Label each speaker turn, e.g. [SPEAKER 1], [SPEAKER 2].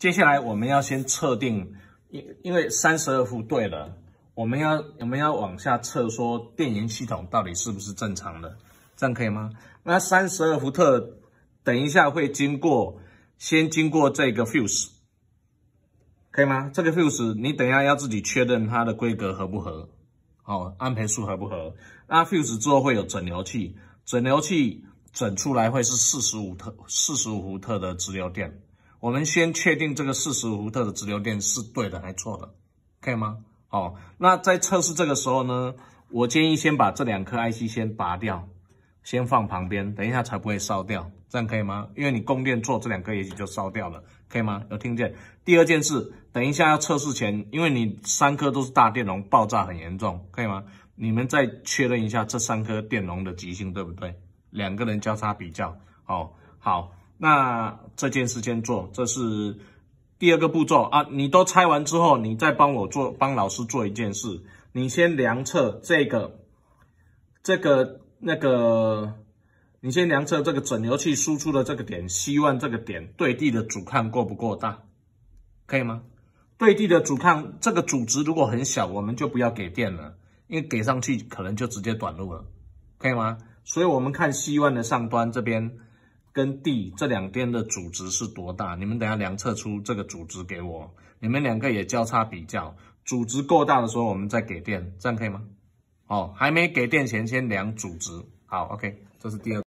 [SPEAKER 1] 接下来我们要先测定，因因为三十二伏对了，我们要我们要往下测，说电源系统到底是不是正常的，这样可以吗？那三十二伏特，等一下会经过，先经过这个 fuse，可以吗？这个 fuse 你等一下要自己确认它的规格合不合，哦，安培数合不合？那 fuse 之后会有整流器，整流器整出来会是四十五特，四十五伏特的直流电。我们先确定这个四十伏特的直流电是对的还是错的，可以吗？好，那在测试这个时候呢，我建议先把这两颗 IC 先拔掉，先放旁边，等一下才不会烧掉，这样可以吗？因为你供电做这两颗也许就烧掉了，可以吗？有听见？第二件事，等一下要测试前，因为你三颗都是大电容，爆炸很严重，可以吗？你们再确认一下这三颗电容的极性对不对？两个人交叉比较，哦，好。那这件事先做，这是第二个步骤啊。你都拆完之后，你再帮我做，帮老师做一件事。你先量测这个、这个、那个，你先量测这个整流器输出的这个点，希望这个点对地的阻抗过不过大，可以吗？对地的阻抗，这个阻值如果很小，我们就不要给电了，因为给上去可能就直接短路了，可以吗？所以我们看希望的上端这边。跟 D 这两边的阻值是多大？你们等下量测出这个阻值给我，你们两个也交叉比较，阻值够大的时候我们再给电，这样可以吗？哦，还没给电前先量阻值，好，OK，这是第二。